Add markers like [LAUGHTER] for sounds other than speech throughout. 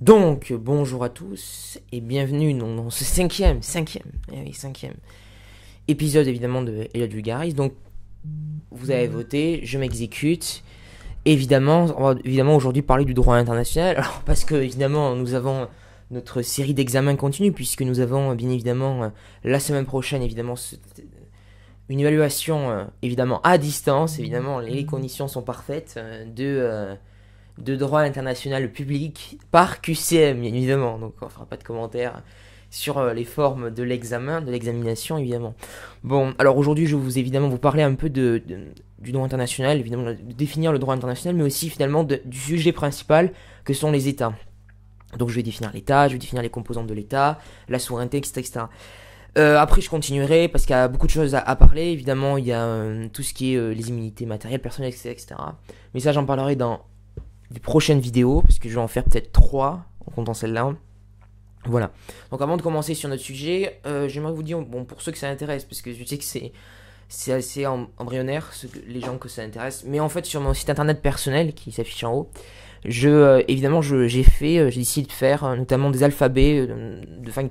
Donc, bonjour à tous et bienvenue dans, ce cinquième, cinquième, eh oui, cinquième épisode évidemment de Elliot Vulgaris. Donc, vous avez voté, je m'exécute. Évidemment, on va évidemment aujourd'hui parler du droit international. Alors, parce que évidemment, nous avons notre série d'examens continue puisque nous avons euh, bien évidemment euh, la semaine prochaine évidemment euh, une évaluation évidemment à distance. Évidemment, les conditions sont parfaites de de droit international public par QCM, évidemment. Donc on fera pas de commentaires sur euh, les formes de l'examen, de l'examination, évidemment. Bon, alors aujourd'hui, je vais vous, évidemment vous parler un peu de, du droit international, évidemment, de définir le droit international, mais aussi finalement du sujet principal que sont les États. Donc je vais définir l'État, je vais définir les composantes de l'État, la souveraineté, etc. etc. Euh, après, je continuerai parce qu'il y a beaucoup de choses à, parler. Évidemment, il y a euh, tout ce qui est les immunités matérielles, personnelles, etc. Mais ça, j'en parlerai dans des prochaines vidéos, parce que je vais en faire peut-être 3 en comptant celle-là. Voilà. Donc avant de commencer sur notre sujet, euh, j'aimerais vous dire, bon, pour ceux que ça intéresse, parce que je sais que c'est assez embryonnaire, les gens que ça intéresse. Mais en fait, sur mon site internet personnel qui s'affiche en haut, je, euh, évidemment, j'ai fait, euh, j'ai décidé de faire notamment des alphabets, de faire, une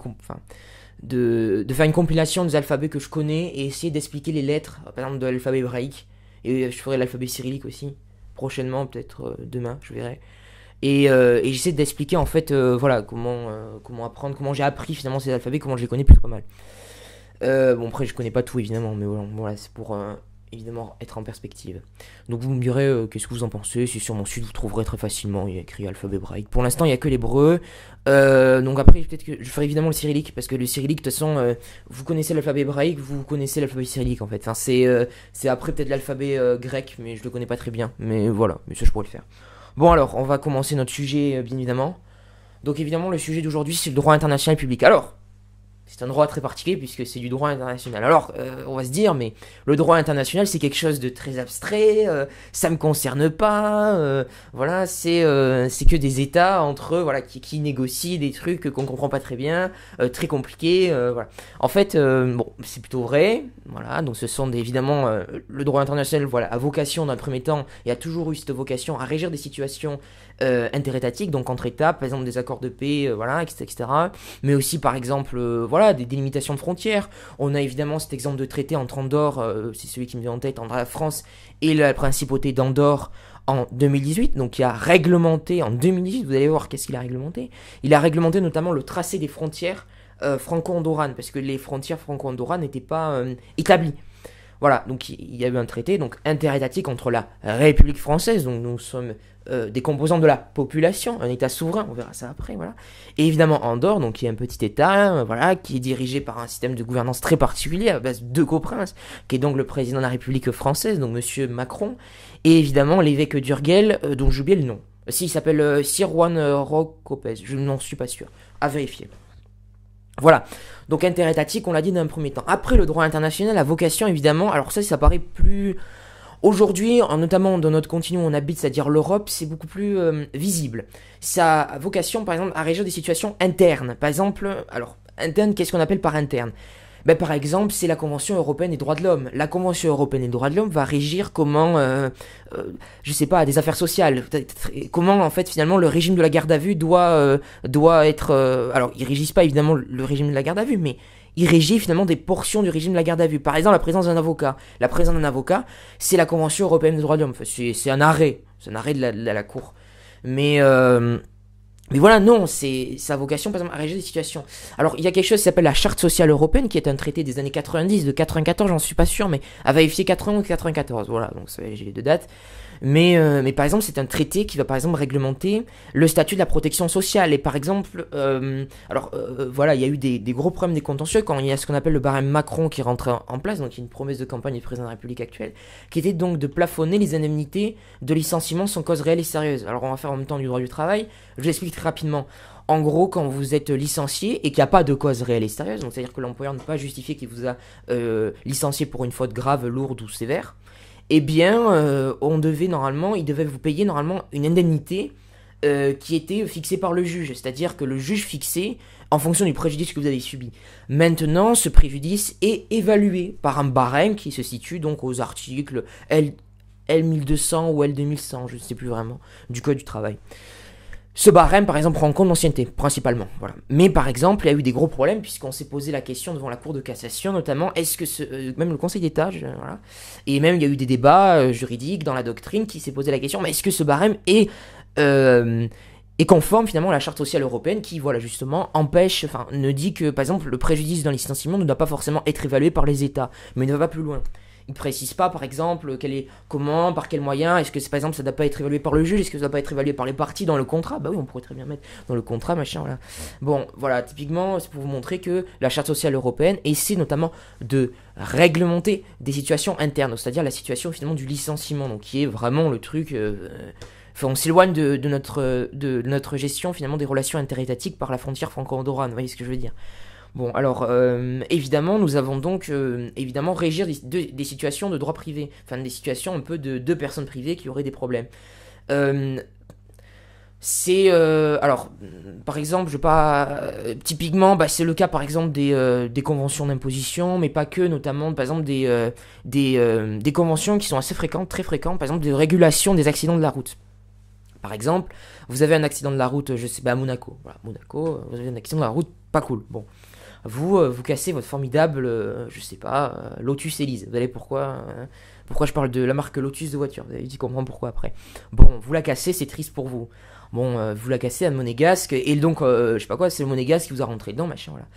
de, de, faire une compilation des alphabets que je connais et essayer d'expliquer les lettres, par exemple de l'alphabet hébraïque, et je ferai l'alphabet cyrillique aussi prochainement, peut-être euh, demain, je verrai. Euh, et, j'essaie d'expliquer en fait euh, voilà, comment, comment apprendre, comment j'ai appris finalement ces alphabets, comment je les connais plutôt pas mal. bon, après, je connais pas tout évidemment, mais voilà c'est pour évidemment être en perspective. Donc vous me direz euh, qu'est-ce que vous en pensez, C'est sur mon site vous trouverez très facilement, il y a écrit alphabet hébraïque. Pour l'instant il n'y a que l'hébreu, euh, donc après peut-être que je ferai évidemment le cyrillique, parce que le cyrillique de toute façon, euh, vous connaissez l'alphabet hébraïque, vous connaissez l'alphabet cyrillique en fait. c'est après peut-être l'alphabet grec, mais je le connais pas très bien, mais voilà, mais ça je pourrais le faire. Bon alors, on va commencer notre sujet bien évidemment. Donc évidemment le sujet d'aujourd'hui c'est le droit international public. Alors, c'est un droit très particulier puisque c'est du droit international. Alors, euh, on va se dire, mais le droit international, c'est quelque chose de très abstrait, ça euh, ça me concerne pas, euh, voilà, c'est que des États entre eux, voilà, qui, négocient des trucs qu'on ne comprend pas très bien, très compliqués, voilà. En fait, bon, c'est plutôt vrai, voilà, donc ce sont évidemment, le droit international, voilà, a vocation d'un premier temps, et a toujours eu cette vocation à régir des situations euh, interétatique donc entre États, par exemple des accords de paix, euh, voilà, etc., Mais aussi, par exemple, euh, voilà, des délimitations de frontières. On a évidemment cet exemple de traité entre Andorre, c'est celui qui me vient en tête, entre la France et la principauté d'Andorre en 2018, donc il a réglementé, en 2018, vous allez voir qu'est-ce qu'il a réglementé, il a réglementé notamment le tracé des frontières franco-andorranes, parce que les frontières franco-andorranes n'étaient pas établies. Voilà, donc il y a eu un traité donc interétatique entre la République française, donc nous sommes euh, des composants de la population, un État souverain, on verra ça après, voilà. Et évidemment Andorre, donc qui est un petit État, euh, voilà, qui est dirigé par un système de gouvernance très particulier à base de coprince, qui est donc le président de la République française, donc Monsieur Macron, et évidemment l'évêque d'Urgel, euh, dont j'oublie le nom. Si, s'appelle Sir Juan Rocopez, je n'en suis pas sûr. À vérifier. Voilà. Donc interétatique, on l'a dit d'un premier temps. Après, le droit international la vocation, évidemment, alors ça, ça paraît plus Aujourd'hui, notamment dans notre continent où on habite, c'est-à-dire l'Europe, c'est beaucoup plus euh, visible. Ça a vocation, par exemple, à régir des situations internes. Par exemple, alors, interne, qu'est-ce qu'on appelle par interne ben, par exemple, c'est la Convention européenne des droits de l'homme. La Convention européenne des droits de l'homme va régir comment, euh, euh, je sais pas, des affaires sociales. Comment, en fait, finalement, le régime de la garde à vue doit, doit être. alors, ils régissent pas évidemment le régime de la garde à vue, mais régit finalement des portions du régime de la garde à vue. Par exemple, la présence d'un avocat. La présence d'un avocat, c'est la Convention européenne des droits de l'homme. c'est un arrêt. C'est un arrêt de la, Cour. Mais, euh, mais voilà, non, c'est sa vocation, par exemple, à régir des situations. Alors, il y a quelque chose qui s'appelle la Charte sociale européenne, qui est un traité des années 90, de 94, j'en suis pas sûr, mais à vérifier 91 ou 94. Voilà, donc j'ai les deux dates. Euh, mais, par exemple, c'est un traité qui va par exemple réglementer le statut de la protection sociale. Et par exemple, euh, alors euh, voilà, il y a eu des, gros problèmes des contentieux quand il y a ce qu'on appelle le barème Macron qui rentre en, place, donc une promesse de campagne du président de la République actuelle, qui était donc de plafonner les indemnités de licenciement sans cause réelle et sérieuse. Alors on va faire en même temps du droit du travail. Je l'explique très rapidement. En gros, quand vous êtes licencié et qu'il n'y a pas de cause réelle et sérieuse, donc c'est-à-dire que l'employeur ne pas justifier qu'il vous a licencié pour une faute grave, lourde ou sévère, eh bien, euh, on devait normalement, il devait vous payer normalement une indemnité euh, qui était fixée par le juge, c'est-à-dire que le juge fixait en fonction du préjudice que vous avez subi. Maintenant, ce préjudice est évalué par un barème qui se situe donc aux articles L, 1200 ou L2100, je ne sais plus vraiment, du Code du travail. Ce barème, par exemple, en compte l'ancienneté, principalement. Mais par exemple, il y a eu des gros problèmes, puisqu'on s'est posé la question devant la Cour de cassation, notamment, est-ce que ce, euh, même le Conseil d'État, voilà, et même il y a eu des débats euh, juridiques dans la doctrine qui s'est posé la question, mais est-ce que ce barème euh, est, conforme finalement à la charte sociale européenne qui, voilà, justement, empêche, enfin, ne dit que, par exemple, le préjudice dans licenciement ne doit pas forcément être évalué par les États, mais ne va pas plus loin ne précise pas, par exemple, est, comment, par quel moyen, est-ce que, par exemple, ça doit pas être évalué par le juge, est-ce que ça ne doit pas être évalué par les parties dans le contrat Bah oui, on pourrait très bien mettre dans le contrat, machin, voilà. Bon, voilà, typiquement, c'est pour vous montrer que la Charte sociale européenne essaie notamment de réglementer des situations internes, c'est-à-dire la situation finalement du licenciement, donc qui est vraiment le truc. Euh, enfin, on s'éloigne de, notre, de, notre gestion finalement des relations interétatiques par la frontière franco-andorrane, vous voyez ce que je veux dire. Bon, alors, euh, évidemment, nous avons donc, euh, évidemment, régir des, situations de droit privé, enfin, des situations un peu de deux personnes privées qui auraient des problèmes. Euh, c'est alors par exemple je pas typiquement bah, c'est le cas par exemple des, conventions d'imposition mais pas que notamment par exemple des des, conventions qui sont assez fréquentes très fréquentes par exemple des régulations des accidents de la route par exemple vous avez un accident de la route je sais pas bah, à Monaco voilà Monaco vous avez un accident de la route pas cool bon vous euh, vous cassez votre formidable, euh, je sais pas, euh, Lotus Elise. Vous savez pourquoi pourquoi je parle de la marque Lotus de voiture Vous allez comprendre pourquoi après. Bon, vous la cassez, c'est triste pour vous bon, euh, vous la cassez à Monégasque, et donc, euh, je sais pas quoi, c'est le Monégasque qui vous a rentré dedans, machin, voilà.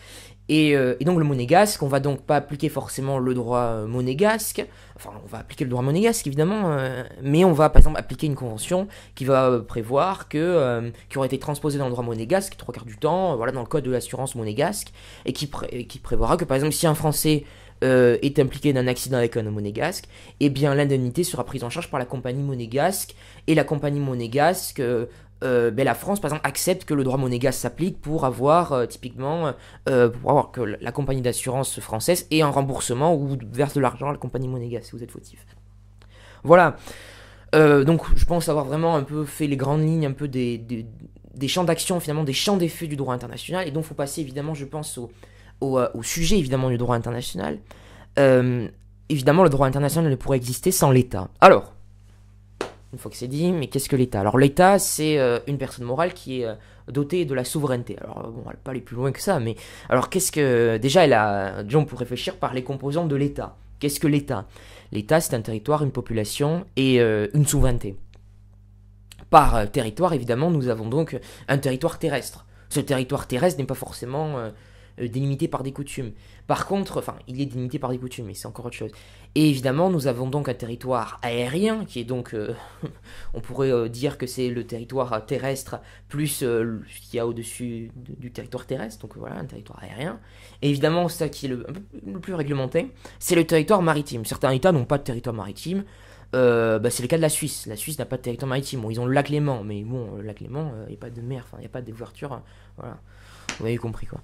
Et, euh, donc le monégasque, on va donc pas appliquer forcément le droit monégasque, enfin on va appliquer le droit monégasque évidemment, mais on va par exemple appliquer une convention qui va prévoir que, qui aurait été transposée dans le droit monégasque trois quarts du temps, voilà dans le code de l'assurance monégasque, et qui prévoira que par exemple si un Français euh, est impliqué d'un accident avec un monégasque, eh bien l'indemnité sera prise en charge par la compagnie monégasque. Et la compagnie monégasque, euh, euh, ben, la France par exemple accepte que le droit monégasque s'applique pour avoir typiquement, pour avoir que la compagnie d'assurance française ait un remboursement ou verse de l'argent à la compagnie monégasque si vous êtes fautif. Voilà. donc je pense avoir vraiment un peu fait les grandes lignes un peu des, champs d'action finalement, des champs d'effet du droit international. Et donc faut passer évidemment je pense au... Euh, au, sujet évidemment du droit international, euh, évidemment le droit international ne pourrait exister sans l'État. Alors, une fois que c'est dit, mais qu'est-ce que l'État Alors l'État, c'est euh, une personne morale qui est dotée de la souveraineté. Alors bon, elle va pas aller plus loin que ça, mais alors qu'est-ce que déjà elle a on peut réfléchir par les composants de l'État. Qu'est-ce que l'État L'État, c'est un territoire, une population et une souveraineté. Par territoire, évidemment, nous avons donc un territoire terrestre. Ce territoire terrestre n'est pas forcément euh, délimité par des coutumes. Par contre, enfin, il est délimité par des coutumes, mais c'est encore autre chose. Et évidemment, nous avons donc un territoire aérien, qui est donc, euh, [LAUGHS] on pourrait euh, dire que c'est le territoire terrestre plus ce qu'il y a au-dessus du territoire terrestre, donc voilà, un territoire aérien. Et évidemment, ça qui est le, plus réglementé, c'est le territoire maritime. Certains États n'ont pas de territoire maritime. Bah, c'est le cas de la Suisse. La Suisse n'a pas de territoire maritime. Bon, ils ont le lac Léman, mais bon, le lac Léman, il n'y a pas de mer, il n'y a pas d'ouverture voilà. Vous avez compris quoi.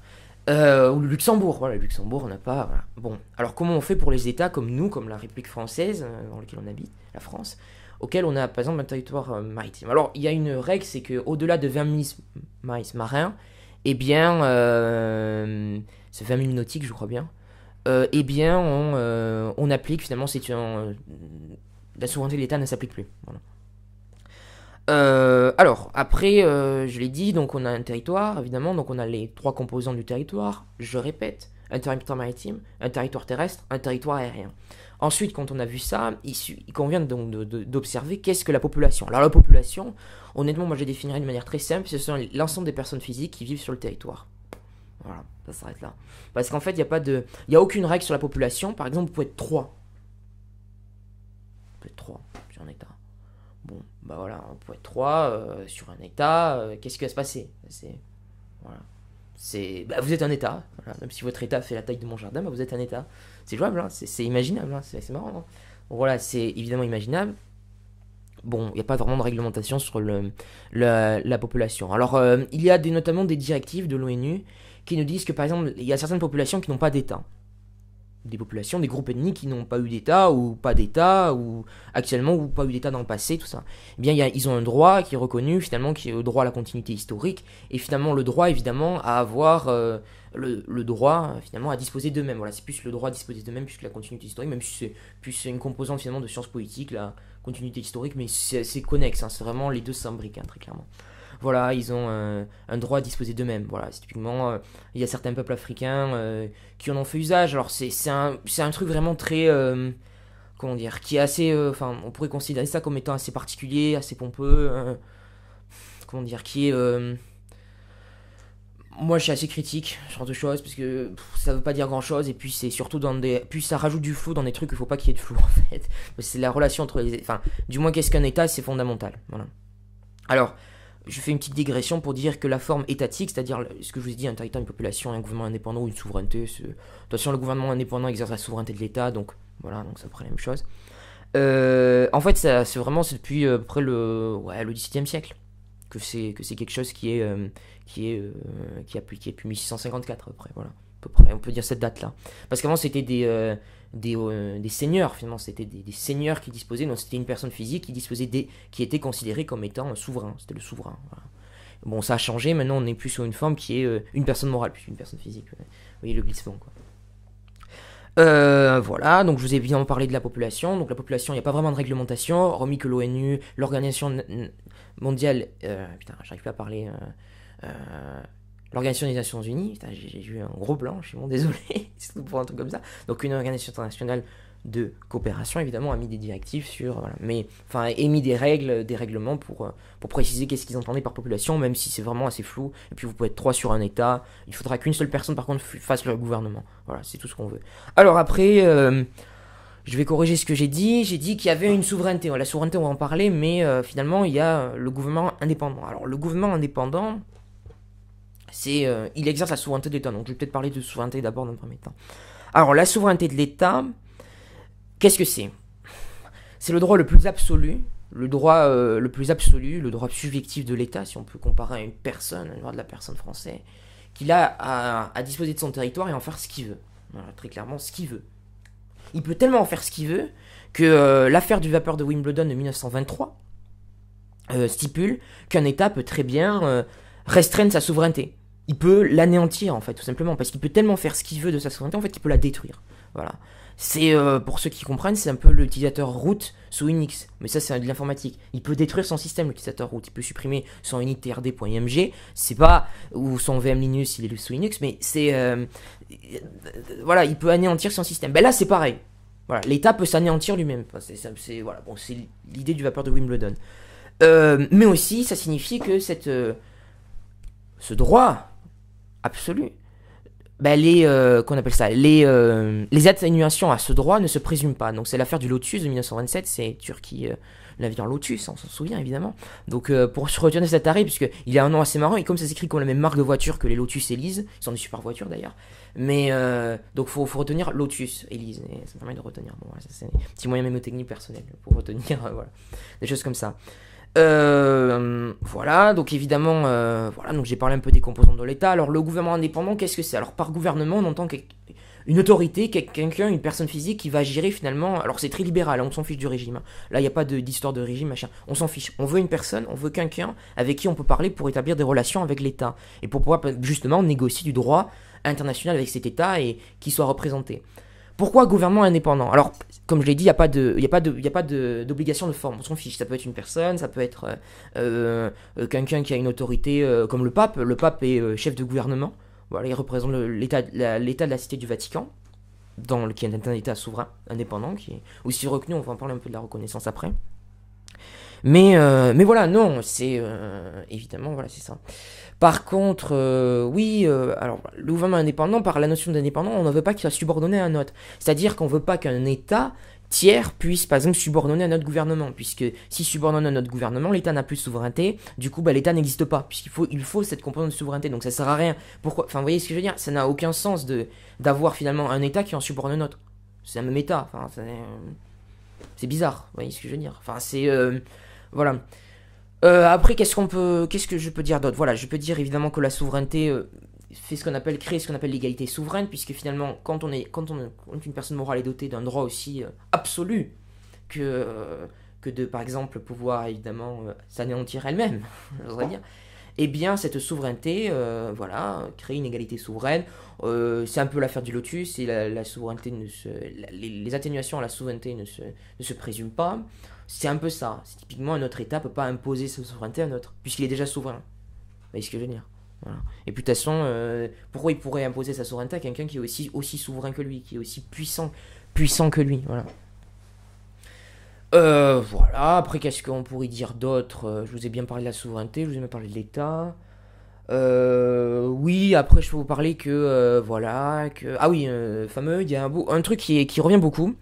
Euh, ou le Luxembourg, voilà, le Luxembourg, on n'a pas. Voilà. Bon, alors comment on fait pour les États comme nous, comme la République française, euh, dans lequel on habite, la France, auquel on a par exemple un territoire euh, maritime Alors, il y a une règle, c'est qu'au-delà de 20 000 miles marins, eh bien, c'est 20 000 nautiques, je crois bien, eh bien, on, applique finalement, c'est la souveraineté de l'État ne s'applique plus. Voilà. Euh, alors, après, euh, je l'ai dit, donc on a un territoire, évidemment, donc on a les trois composants du territoire, je répète, un territoire maritime, un territoire terrestre, un territoire aérien. Ensuite, quand on a vu ça, il, convient donc d'observer qu'est-ce que la population. Alors la population, honnêtement, moi je définirais de manière très simple, ce sont l'ensemble des personnes physiques qui vivent sur le territoire. Voilà, ça s'arrête là. Parce qu'en fait, il n'y a pas de... Il a aucune règle sur la population. Par exemple, vous pouvez être trois. Vous pouvez être trois, j'en un bah voilà, on peut être trois euh, sur un État, euh, qu'est-ce qui va se passer C'est voilà, c'est bah, vous êtes un État, même si votre État fait la taille de mon jardin, bah, vous êtes un État. C'est jouable, hein. c'est imaginable, hein. c'est marrant. Hein. voilà, c'est évidemment imaginable. Bon, il n'y a pas vraiment de réglementation sur le, la, population. Alors, euh, il y a notamment des directives de l'ONU qui nous disent que, par exemple, il y a certaines populations qui n'ont pas d'État des populations, des groupes ethniques qui n'ont pas eu d'État ou pas d'État, ou actuellement ou pas eu d'État dans le passé, tout ça. Eh bien, ils ont un droit qui est reconnu, finalement, qui est le droit à la continuité historique, et finalement le droit, évidemment, à avoir euh, le, droit, finalement, à disposer d'eux-mêmes. Voilà, c'est plus le droit à disposer d'eux-mêmes, puisque la continuité historique, même si c'est plus une composante, finalement, de sciences politiques, la continuité historique, mais c'est connexe, hein. c'est vraiment, les deux s'imbriquent, hein, très clairement voilà, ils ont euh, un, droit à disposer d'eux-mêmes. Voilà, c'est typiquement, euh, il y a certains peuples africains euh, qui en ont fait usage. Alors c'est un, truc vraiment très, comment dire, qui est assez, enfin, on pourrait considérer ça comme étant assez particulier, assez pompeux, comment dire, qui est moi je suis assez critique ce genre de choses parce que ça ça veut pas dire grand chose et puis c'est surtout dans des puis ça rajoute du flou dans des trucs il faut pas qu'il y ait de flou [LAUGHS] en fait c'est la relation entre les enfin du moins qu'est-ce qu'un état c'est fondamental voilà alors je fais une petite digression pour dire que la forme étatique, c'est-à-dire ce que je vous ai dit, un territoire, une population, un gouvernement indépendant ou une souveraineté, de toute façon, le gouvernement indépendant exerce la souveraineté de l'État, donc voilà, donc ça près la même chose. Euh, en fait, c'est vraiment depuis euh, à près le, ouais, le 17 siècle que c'est, que quelque chose qui est, euh, qui, est, qui, depuis 1654 après voilà. À peu près, on peut dire cette date-là. Parce qu'avant, c'était des des, euh, des seigneurs, finalement, c'était des, seigneurs qui disposaient, donc c'était une personne physique qui disposait des, qui était considérée comme étant souverain, c'était le souverain. Bon, ça a changé, maintenant on n'est plus sur une forme qui est euh, une personne morale, plus une personne physique. Vous voyez le glissement, quoi. Euh, voilà, donc je vous ai évidemment parlé de la population. Donc la population, il n'y a pas vraiment de réglementation, remis que l'ONU, l'Organisation mondiale, putain, j'arrive pas à parler, l'Organisation des Nations Unies, j'ai eu un gros blanc, je suis bon, désolé, [LAUGHS] c'est pour un truc comme ça. Donc une organisation internationale de coopération, évidemment, a mis des directives sur, voilà, mais, enfin, émis des règles, des règlements pour, euh, pour préciser qu'est-ce qu'ils entendaient par population, même si c'est vraiment assez flou. Et puis vous pouvez être trois sur un État. Il faudra qu'une seule personne, par contre, fasse le gouvernement. Voilà, c'est tout ce qu'on veut. Alors après, euh, je vais corriger ce que j'ai dit. J'ai dit qu'il y avait une souveraineté. La souveraineté, on va en parler, mais euh, finalement, il y a le gouvernement indépendant. Alors le gouvernement indépendant, c'est euh, il exerce la souveraineté de l'État. Donc je vais peut-être parler de souveraineté d'abord dans un premier temps. Alors la souveraineté de l'État, qu'est-ce que c'est C'est le droit le plus absolu, le droit euh, le plus absolu, le droit subjectif de l'État, si on peut comparer à une personne, le droit de la personne française, qu'il a à, disposer de son territoire et en faire ce qu'il veut. très clairement, ce qu'il veut. Il peut tellement en faire ce qu'il veut que euh, l'affaire du vapeur de Wimbledon de 1923 stipule qu'un État peut très bien restreindre sa souveraineté il peut l'anéantir en fait tout simplement parce qu'il peut tellement faire ce qu'il veut de sa souveraineté en fait il peut la détruire. Voilà. C'est euh, pour ceux qui comprennent, c'est un peu l'utilisateur root sous Unix, mais ça c'est de l'informatique. Il peut détruire son système l'utilisateur root, il peut supprimer son unité c'est pas ou son VM Linux, il est sous Unix, mais c'est euh, voilà, il peut anéantir son système. Ben là c'est pareil. Voilà, l'État peut s'anéantir lui-même. c'est voilà, bon, c'est l'idée du vapeur de Wimbledon. Euh, mais aussi, ça signifie que cette ce droit absolue, bah, les, euh, qu'on appelle ça, les, euh, les atténuations à ce droit ne se présument pas. Donc c'est l'affaire du Lotus de 1927, c'est Turquie, euh, l'avion Lotus, on s'en souvient évidemment. Donc euh, pour se retenir de cet arrêt, puisqu'il a un nom assez marrant, et comme ça s'écrit comme la même marque de voiture que les Lotus Elise, ils sont des super voitures d'ailleurs, mais donc faut, faut retenir Lotus Elise, ça permet de retenir. Bon, c'est un petit moyen mémotechnique personnel pour retenir, [LAUGHS] voilà, des choses comme ça. Euh, voilà, donc évidemment, euh, voilà, donc j'ai parlé un peu des composantes de l'État. Alors le gouvernement indépendant, qu'est-ce que c'est Alors par gouvernement, on entend une autorité, quelqu'un, une personne physique qui va gérer finalement. Alors c'est très libéral, hein, on s'en fiche du régime. Hein. Là, il n'y a pas d'histoire de, régime, machin. On s'en fiche. On veut une personne, on veut quelqu'un avec qui on peut parler pour établir des relations avec l'État et pour pouvoir justement négocier du droit international avec cet État et qui soit représenté. Pourquoi gouvernement indépendant Alors comme je l'ai dit, il n'y a pas de, a pas a pas d'obligation de, forme. On s'en fiche. Ça peut être une personne, ça peut être euh, euh, euh, quelqu'un qui a une autorité comme le pape. Le pape est chef de gouvernement. Voilà, il représente l'état, l'état de la cité du Vatican, dans le, qui est un état souverain, indépendant, qui est aussi reconnu. On va en parler un peu de la reconnaissance après. Mais, euh, mais voilà, non, c'est euh, évidemment, voilà, c'est ça. Par contre, euh, oui, alors le gouvernement indépendant, par la notion d'indépendant, on ne veut pas qu'il soit subordonné à un autre. C'est-à-dire qu'on ne veut pas qu'un État tiers puisse, par exemple, subordonner à notre gouvernement, puisque si subordonne à notre gouvernement, l'État n'a plus de souveraineté, du coup, bah, l'État n'existe pas, puisqu'il faut, il faut cette composante de souveraineté, donc ça sert à rien. Enfin, vous voyez ce que je veux dire Ça n'a aucun sens de d'avoir finalement un État qui en subordonne un autre. C'est un même État, enfin, c'est... C'est bizarre, vous voyez ce que je veux dire. Enfin, c'est. Euh, voilà. Euh, après, qu'est-ce qu'on peut. Qu'est-ce que je peux dire d'autre Voilà, je peux dire évidemment que la souveraineté euh, fait ce qu'on appelle. crée ce qu'on appelle l'égalité souveraine, puisque finalement, quand on est. Quand on, une personne morale est dotée d'un droit aussi absolu que. que de, par exemple, pouvoir évidemment s'anéantir elle-même, [LAUGHS] j'oserais dire eh bien cette souveraineté, euh, voilà, crée une égalité souveraine, euh, c'est un peu l'affaire du lotus, la, souveraineté les, atténuations à la souveraineté ne se, présument pas. C'est un peu ça. C'est typiquement un autre État peut pas imposer sa souveraineté à un autre, puisqu'il est déjà souverain. Vous voyez ce que je veux dire Et puis de toute façon, euh, pourquoi il pourrait imposer sa souveraineté à quelqu'un qui est aussi, aussi souverain que lui, qui est aussi puissant, puissant que lui voilà. Euh, voilà, après, qu'est-ce qu'on pourrait dire d'autre euh, Je vous ai bien parlé de la souveraineté, je vous ai bien parlé de l'État. Euh, oui, après, je peux vous parler que, euh, voilà, que... Ah oui, euh, fameux, il y a un, truc qui, revient beaucoup,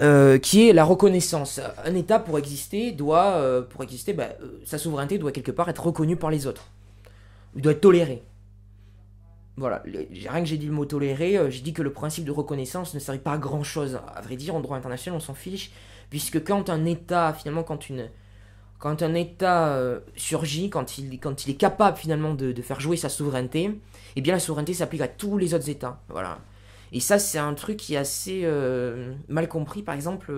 qui est la reconnaissance. Un État, pour exister, doit, pour exister, bah, sa souveraineté doit quelque part être reconnue par les autres. Il doit être toléré voilà, rien que j'ai dit le mot toléré, euh, j'ai dit que le principe de reconnaissance ne servait pas à grand chose. À vrai dire, en droit international, on s'en fiche, puisque quand un État, finalement, quand, une, quand un État euh, surgit, quand il, quand il est capable finalement de, faire jouer sa souveraineté, eh bien la souveraineté s'applique à tous les autres États. Voilà. Et ça, c'est un truc qui est assez euh, mal compris, par exemple,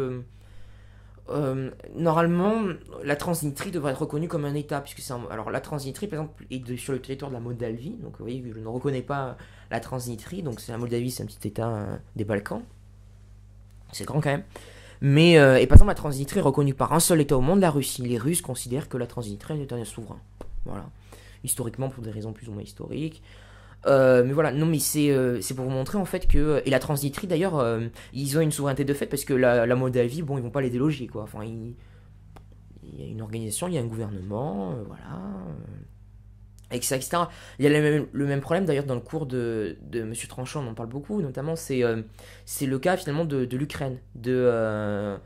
euh, normalement, la Transnistrie devrait être reconnue comme un État, puisque c'est alors la Transnistrie, par exemple, est sur le territoire de la Moldavie, donc vous voyez, je ne reconnais pas la Transnistrie, donc c'est la Moldavie, c'est un petit État euh, des Balkans, c'est grand quand même. Mais euh, et par exemple, la Transnistrie est reconnue par un seul État au monde, la Russie. Les Russes considèrent que la Transnistrie est un État souverain, voilà, historiquement pour des raisons plus ou moins historiques. Euh, mais voilà, non, mais c'est euh, c'est pour vous montrer en fait que. Et la transnistrie d'ailleurs, euh, ils ont une souveraineté de fait parce que la, la Moldavie, bon, ils vont pas les déloger quoi. Enfin, il, y a une organisation, il y a un gouvernement, voilà. Etc, etc. Il y a le même, le même problème d'ailleurs dans le cours de, de M. Tranchant, on en parle beaucoup, notamment c'est le cas finalement de l'Ukraine, de,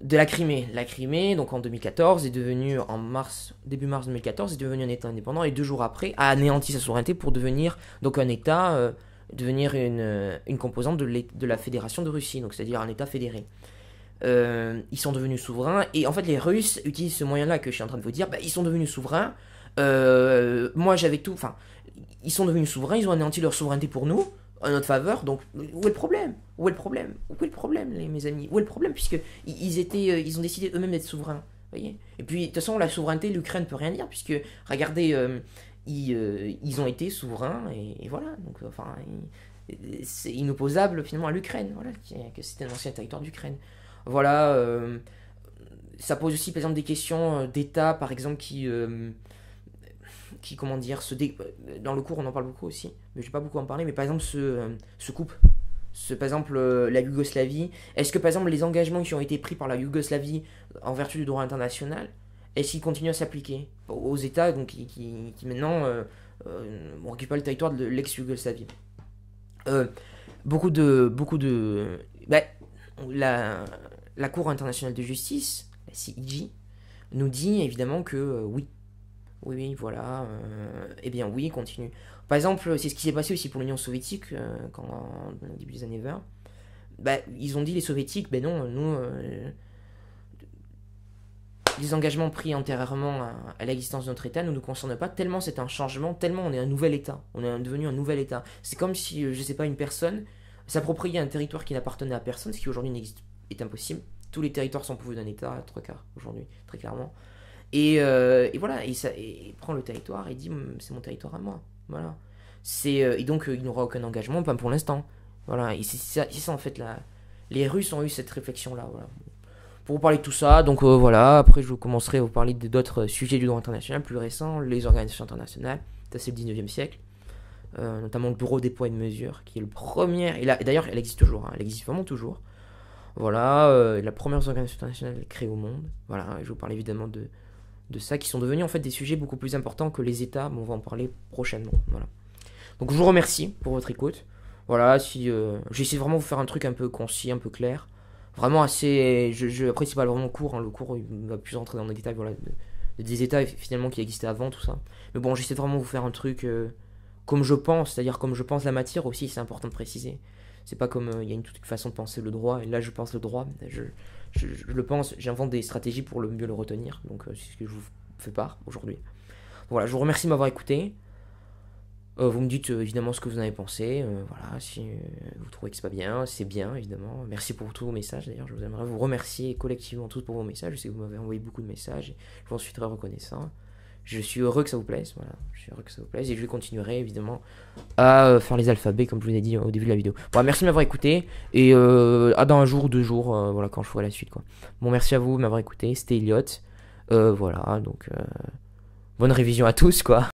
de la Crimée. La Crimée, donc en 2014, est devenue, en mars, début mars 2014, est devenue un État indépendant et deux jours après a anéanti sa souveraineté pour devenir donc un État, euh, devenir une, euh, composante de, la Fédération de Russie, donc c'est-à-dire un État fédéré. Euh, ils sont devenus souverains et en fait les Russes utilisent ce moyen-là que je suis en train de vous dire. Bah, ils sont devenus souverains. moi j'avais tout, enfin ils sont devenus souverains, ils ont anéanti leur souveraineté pour nous en notre faveur. Donc où est le problème Où est le problème Où est le problème, les, mes amis Où est le problème Puisque ils, étaient, euh, ils ont décidé eux-mêmes d'être souverains. Voyez Et puis de toute façon, la souveraineté, l'Ukraine ne peut rien dire puisque regardez, euh, euh, ils, ont été souverains et, voilà. Donc enfin, c'est inopposable finalement à l'Ukraine. Voilà, que c'était un ancien territoire d'Ukraine. Voilà. ça pose aussi par exemple des questions d'État, par exemple qui qui, comment dire, se euh, dans le cours on en parle beaucoup aussi, mais je vais pas beaucoup en parler, mais par exemple ce euh, se coupe. Ce, par exemple, euh, la Yougoslavie, est-ce que par exemple les engagements qui ont été pris par la Yougoslavie en vertu du droit international, est-ce qu'ils continuent à s'appliquer aux États donc, qui, qui, maintenant euh, euh, occupent le territoire de l'ex-Yougoslavie Beaucoup de. Beaucoup de bah, la, la, Cour internationale de justice, la CIJ, nous dit évidemment que oui, oui, voilà, euh, eh bien oui, continue. Par exemple, c'est ce qui s'est passé aussi pour l'Union soviétique euh, quand, au euh, début des années 20. Bah, ils ont dit les soviétiques, ben non, nous, les engagements pris antérieurement à, l'existence de notre État ne nous concernent pas, tellement c'est un changement, tellement on est un nouvel État, on est devenu un nouvel État. C'est comme si, je sais pas, une personne s'appropriait un territoire qui n'appartenait à personne, ce qui aujourd'hui n'existe, est impossible. Tous les territoires sont pourvus d'un État, trois quarts aujourd'hui, très clairement. Euh, et, voilà, il prend le territoire et dit mm, c'est mon territoire à moi. Voilà. Euh, et donc euh, il n'aura aucun engagement, pas pour l'instant. Voilà, et c'est ça, en fait les Russes ont eu cette réflexion-là. Voilà. Pour vous parler de tout ça, donc voilà, après je vous commencerai à vous parler d'autres sujets du droit international plus récents, les organisations internationales, ça c'est le 19e siècle, notamment le Bureau des poids et de mesures, qui est le premier, et, et d'ailleurs elle existe toujours, hein. elle existe vraiment toujours. Voilà, la première organisation internationale créée au monde. Voilà, je vous parle évidemment de, de ça, qui sont devenus en fait des sujets beaucoup plus importants que les États, mais on va en parler prochainement. Voilà. Donc je vous remercie pour votre écoute. Voilà, si euh, j'essaie vraiment de vous faire un truc un peu concis, un peu clair, vraiment assez. Je, je après c'est pas vraiment court, hein. le cours il va plus rentrer dans les détails, voilà, des États finalement qui existaient avant tout ça. Mais bon, j'essaie vraiment de vous faire un truc euh, comme je pense, c'est-à-dire comme je pense la matière aussi, c'est important de préciser. C'est pas comme euh, il y a une toute façon de penser le droit, et là je pense le droit, je, le pense, j'invente des stratégies pour le mieux le retenir, donc euh, c'est ce que je vous fais part aujourd'hui. Voilà, je vous remercie de m'avoir écouté. Euh, vous me dites évidemment ce que vous en avez pensé. voilà, si vous trouvez que c'est pas bien, c'est bien évidemment. Merci pour tous vos messages. D'ailleurs, je vous aimerais vous remercier collectivement tous pour vos messages. Je sais que vous m'avez envoyé beaucoup de messages. Et je vous en suis très reconnaissant. Je suis heureux que ça vous plaise. Voilà, je suis heureux que ça vous plaise. Et je continuerai évidemment à euh, faire les alphabets, comme je vous ai dit euh, au début de la vidéo. Bon, merci de m'avoir écouté. Et euh, à dans un jour, deux jours, voilà, quand je ferai la suite. quoi. Bon, merci à vous de m'avoir écouté. C'était Elliot. voilà, donc bonne révision à tous, quoi.